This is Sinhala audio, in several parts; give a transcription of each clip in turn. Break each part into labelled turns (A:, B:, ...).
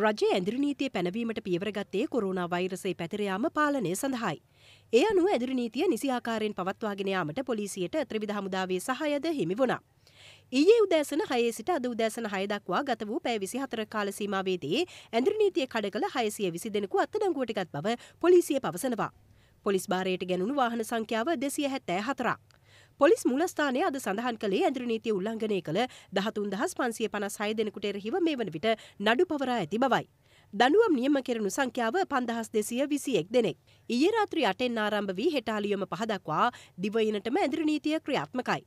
A: රජය ඇදිරිනීතිය පැනවීමට පියවරගත්තේ කොරුණා වෛරසේ පැතිරයාම පාලනය සඳහායි. ඒ අනුව ඇදිරිනීතිය නිසිආකාරයෙන් පවත්වාගෙනයාමට පොලිසියට ත්‍රවිධ හමුදාවේ සහයද හිමි වුණා. ඊයේ උදෑසන හයේ සිට අද උදෑසන හයදක්වා ගත වූ පෑ විසි හතර කාලසීමාවේදී ඇදිරිනීතිය කඩ කළ හයසිය විසි දෙනෙකු අත්තඩංගුවටිගත් බව පොලිසිය පවසනවා. පොලිස් භාරයට ගැනුණු වාහන සංඛ්‍යාව දෙසිය හැත්තෑ හතරක්. පොලිස් මුලස්ථානය අද සඳහන් කළේ ඇඳුරු නීතිය උල්ලංඝනය කළ දහතුන් දහස් පන්සිය පනස් හය දෙනෙකුට එරහිව මේ වන විට නඩු පවරා ඇති බවයි. දනුවම් නියම කෙරනු සංඛ්‍යාව පන්දහස් දෙසිය විසියෙක් දෙනෙක්. ඊයේ රාත්‍රී අටෙන් ආරම්භ වී හෙටාලියම පහදක්වා දිවයිනටම ඇඳුරු නීතිය ක්‍රියාත්මකයි.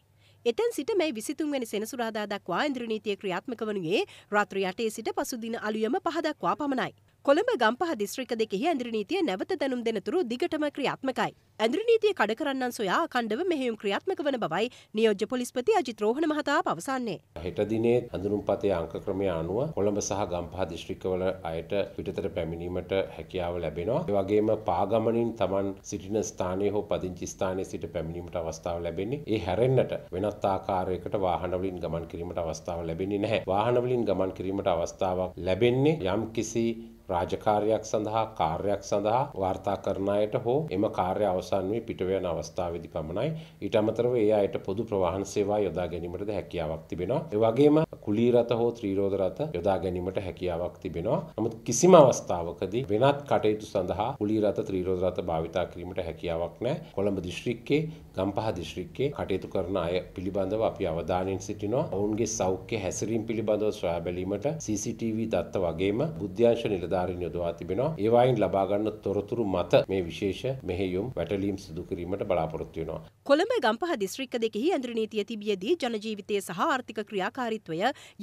A: එතැන් සිට මේ විසිතුන්වැනි සෙනසුරාදා දක්වා ඇඳුරු නීතිය ක්‍රියාත්මක වනුයේ රාත්‍රී අටේ සිට පසුදින අලුයම පහදක්වා පමණයි. කොළඹ ගම්පහ දිස්ත්‍රික දෙකෙහි ඇඳුරු නීතිය නැවත දැනුම් දෙනතුරු දිගටම ක්‍රියාත්මකයි. ඇඳුරු නීතිය කඩ කරන්නන් සොයා අඛණ්ඩව මෙහෙයුම් ක්‍රියාත්මක වන බවයි නියෝජ්‍ය පොලිස්පති අජිත් රෝහණ මහතා පවසන්නේ.
B: හෙට දිනේ ඇඳුරුම්පතේ අංක ක්‍රමය අනුව කොළඹ සහ ගම්පහ දිස්ත්‍රික්කවල අයට පිටතට පැමිණීමට හැකියාව ලැබෙනවා. ඒ වගේම පාගමනින් Taman සිටින ස්ථානයේ හෝ පදිංචි ස්ථානයේ සිට පැමිණීමට අවස්ථාව ලැබෙන්නේ. ඒ හැරෙන්නට වෙනත් ආකාරයකට වාහනවලින් ගමන් කිරීමට අවස්ථාව ලැබෙන්නේ නැහැ. වාහනවලින් ගමන් කිරීමට අවස්ථාවක් ලැබෙන්නේ යම්කිසි රාජකාරයක් සඳහා කාර්යක් සඳහා වාර්තා කරන අයට හෝ එම කාර්ය අවසන් වී පිටවයන අවස්ථාවේදී පමණයි ඊට අමතරව ඒ අයට පොදු ප්‍රවාහන සේවා යොදා ගැනීමටද හැකියාවක් තිබෙනවා ඒ වගේම කුලී රථ හෝ ත්‍රිරෝද රථ යොදා ගැනීමට හැකියාවක් තිබෙනවා නමුත් කිසිම අවස්ථාවකදී වෙනත් කටයුතු සඳහා කුලී රථ ත්‍රිරෝද රථ භාවිතා කිරීමට හැකියාවක් නැහැ කොළඹ දිස්ත්‍රික්කයේ ගම්පහ දිස්ත්‍රික්කයේ කටයුතු කරන අය පිළිබඳව අපි අවධානයෙන් සිටිනවා ඔවුන්ගේ සෞඛ්‍ය හැසිරීම් පිළිබඳව සොයා බැලීමට CCTV දත්ත වගේම බුද්ධ්‍යංශ නිලධාරීන් නිලධාරීන් යොදවා තිබෙනවා. ඒ වයින් ලබා ගන්න තොරතුරු මත මේ විශේෂ මෙහෙයුම් වැටලීම් සිදු කිරීමට බලාපොරොත්තු වෙනවා.
A: කොළඹ ගම්පහ දිස්ත්‍රික්ක දෙකෙහි ඇඳුරු නීතිය තිබියදී ජන ජීවිතයේ සහ ආර්ථික ක්‍රියාකාරීත්වය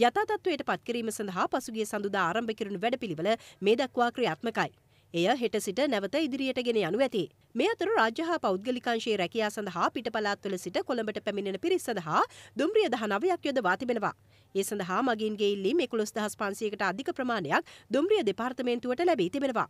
A: යථා තත්ත්වයට පත් කිරීම සඳහා පසුගිය සඳුදා ආරම්භ කිරුණු වැඩපිළිවෙල මේ දක්වා ක්‍රියාත්මකයි. එය හෙට සිට නැවත ඉදිරියට ගෙන යනු ඇති. මේ අතර රාජ්‍ය හා පෞද්ගලිකංශයේ රැකියා සඳහා පිටපලාත්වල සිට කොළඹට පැමිණෙන පිරිස් සඳහා දුම්රිය දහ නවයක් යොදවා තිබෙනවා. ඒ සඳහා මගින්ගේ ඉල්ලීම් එකුළොස් දහස් පන්සියකට අධික ප්‍රමාණයක් දුම්රිය දෙපාර්තමේන්තුවට ලැබී තිබෙනවා.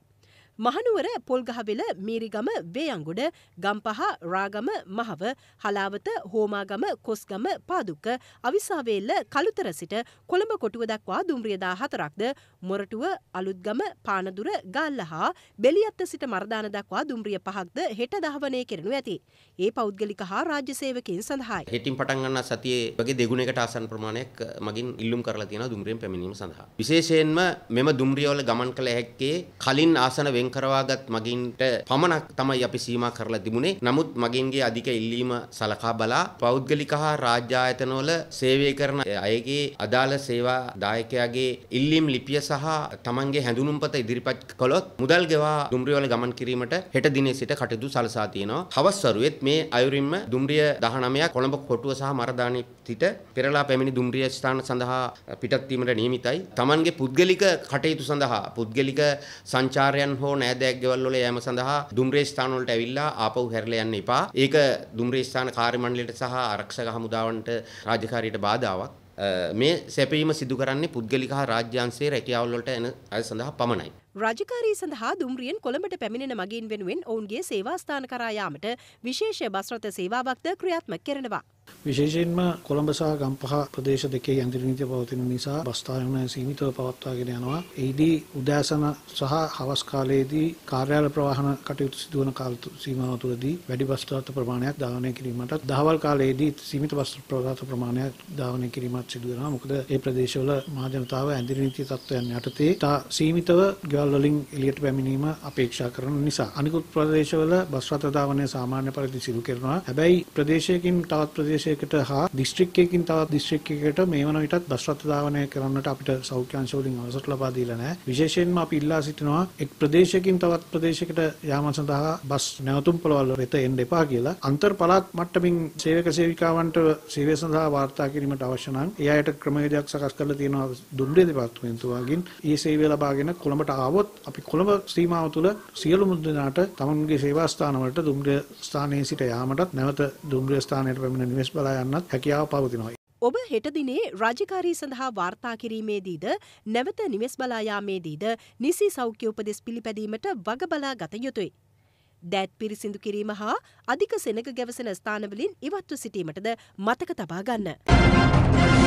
A: මහනුවර පොල්ගහවෙල මීරිගම වේයංගුඩ ගම්පහ රාගම මහව හලාවත හෝමාගම කොස්ගම පාදුක්ක අවිසාවේල්ල කළුතර සිට කොළඹ කොටුව දක්වා දුම්රියදා හතරක්ද මොරටුව අලුත්ගම පානදුර ගල්ල හා බෙලියත්ත සිට මර්ධාන දක්වා දුම්රිය පහක්ද හෙට දහවනය කරනු ඇති. ඒ පෞද්ගලික හා රාජ්‍ය සේවකින් සඳහායි.
C: හෙටින් පටන්ගන්න සතියේ වගේ දෙගුණකට ආසන් ප්‍රමාණයක් මගින් ඉල්ලුම් කරලා තියෙන දුම්රියෙන් පැමිණීම සඳහා. විශේෂයෙන්ම මෙම දුම්රියවල ගමන් කළ හැක්කේ කලින් ආසන වේ වෙන් කරවාගත් මගින්ට පමණක් තමයි අපි සීමා කරලා තිබුණේ. නමුත් මගින්ගේ අධික ඉල්ලීම සලකා බලා පෞද්ගලික හා රාජ්‍ය ආයතනවල සේවය කරන අයගේ අදාළ සේවා දායකයාගේ ඉල්ලීම් ලිපිය සහ තමන්ගේ හැඳුනුම්පත ඉදිරිපත් කළොත් මුදල් ගෙවා දුම්රියවල ගමන් කිරීමට හෙට දිනේ සිට කටයුතු සලසා තියෙනවා. හවස්වරුවෙත් මේ අයුරින්ම දුම්රිය 19 කොළඹ කොටුව සහ මරදානි සිට පෙරලා පැමිණි දුම්රිය ස්ථාන සඳහා පිටත් වීමට නියමිතයි. තමන්ගේ පුද්ගලික කටයුතු සඳහා පුද්ගලික සංචාරයන් හෝ හෝ නෑදෑයක් ගෙවල් වල යෑම සඳහා දුම්රිය ස්ථාන වලට ඇවිල්ලා ආපහු හැරිලා යන්න එපා. ඒක දුම්රිය ස්ථාන කාර්ය මණ්ඩලයට සහ ආරක්ෂක හමුදාවන්ට රාජකාරියට බාධාවක්. මේ සැපීම සිදු කරන්නේ පුද්ගලික හා රාජ්‍යාංශයේ රැකියාවල් වලට එන අය සඳහා පමණයි.
A: රාජකාරී සඳහා දුම්රියෙන් කොළඹට පැමිණෙන මගින් වෙනුවෙන් ඔවුන්ගේ සේවාස්ථාන කරා යාමට විශේෂ බස් රථ සේවාවක්ද ක්‍රියාත්මක කරනවා.
D: විශේෂයෙන්ම කොළඹ සහ ගම්පහ ප්‍රදේශ දෙකේ යන්ත්‍ර නීතිය පවතින නිසා බස්තායන සීමිතව පවත්වාගෙන යනවා. එහිදී උදෑසන සහ හවස් කාලයේදී කාර්යාල ප්‍රවාහන කටයුතු සිදුවන කාල සීමාව තුළදී වැඩි බස් ප්‍රමාණයක් ධාවනය කිරීමටත් දහවල් කාලයේදී සීමිත බස් ප්‍රමාණයක් ධාවනය කිරීමත් සිදු වෙනවා. මොකද ඒ ප්‍රදේශවල මහජනතාව ඇඳිරි නීති තත්ත්වයන් යටතේ තා සීමිතව ගෙවල් වලින් එළියට පැමිණීම අපේක්ෂා කරන නිසා අනිකුත් ප්‍රදේශවල බස් රථ ධාවනය සාමාන්‍ය පරිදි සිදු කරනවා. හැබැයි ප්‍රදේශයකින් තවත් ප්‍රදේශ ප්‍රදේශයකට හා දිස්ත්‍රික්කයකින් තවත් දිස්ත්‍රික්කයකට මේ වන විටත් බස් රථ ධාවනය කරන්නට අපිට සෞඛ්‍ය අංශ වලින් අවසර ලබා දීලා නැහැ. විශේෂයෙන්ම අපි ඉල්ලා සිටිනවා එක් ප්‍රදේශයකින් තවත් ප්‍රදේශයකට යාම සඳහා බස් නැවතුම් පොළවල් වෙත එන්න එපා කියලා අන්තර් පළාත් මට්ටමින් සේවක සේවිකාවන්ට සේවය සඳහා වාර්තා කිරීමට අවශ්‍ය නම් ඒ අයට ක්‍රමවේදයක් සකස් කරලා තියෙනවා දුම්රිය දෙපාර්තමේන්තුවකින් ඒ සේවය ලබාගෙන කොළඹට ආවොත් අපි කොළඹ සීමාව තුළ සියලුම දෙනාට තමන්ගේ සේවා ස්ථානවලට දුම්රිය ස්ථානයේ සිට යාමටත් නැවත දුම්රිය ස්ථානයට පැමිණ දෙස් බලා යන්නත් හැකියාව පවතිනවා.
A: ඔබ හෙටදිනේ රාජකාරී සඳහා වාර්තා කිරීමේදීද නැවත නිවෙස් බලායාමේදීද නිසි සෞඛ්‍ය උපදෙස් පිළිපැදීමට වග බලා ගත යුතුයි. දැත් පිරිසිදු කිරීම හා අධික සෙනක ගැවසන ස්ථානවලින් ඉවත්ව සිටීමටද මතක තබා ගන්න.